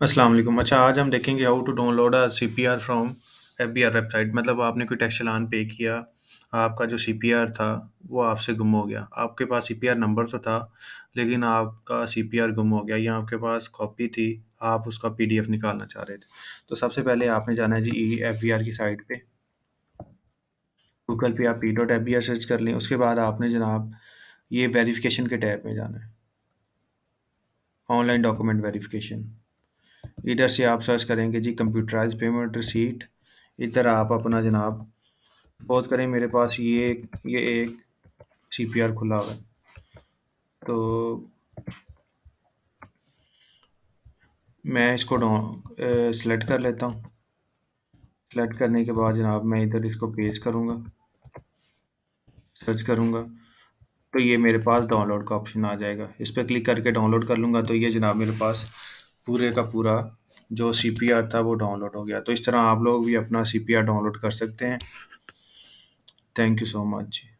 असलम अच्छा आज हम देखेंगे how to download a C P R from F B R website मतलब आपने कोई टैक्स चलान पे किया आपका जो सी पी आर था वो आपसे गुम हो गया आपके पास सी पी आर नंबर तो था लेकिन आपका सी पी आर गुम हो गया या आपके पास कॉपी थी आप उसका पी डी एफ निकालना चाह रहे थे तो सबसे पहले आपने जाना है G E F B R की साइट पे गूगल पे आप P dot F B R search कर लें उसके बाद आपने जनाब ये वेरीफिकेशन के टैब में जाना है ऑनलाइन डॉक्यूमेंट वेरीफिकेशन इधर से आप सर्च करेंगे जी कंप्यूटराइज पेमेंट रिसीट इधर आप अपना जनाब बहुत करें मेरे पास ये ये एक सीपीआर खुला हुआ है तो मैं इसको सेलेक्ट कर लेता हूँ सेलेक्ट करने के बाद जनाब मैं इधर इसको पेज करूँगा सर्च करूँगा तो ये मेरे पास डाउनलोड का ऑप्शन आ जाएगा इस पर क्लिक करके डाउनलोड कर लूँगा तो ये जनाब मेरे पास पूरे का पूरा जो सी था वो डाउनलोड हो गया तो इस तरह आप लोग भी अपना सी डाउनलोड कर सकते हैं thank you so much ji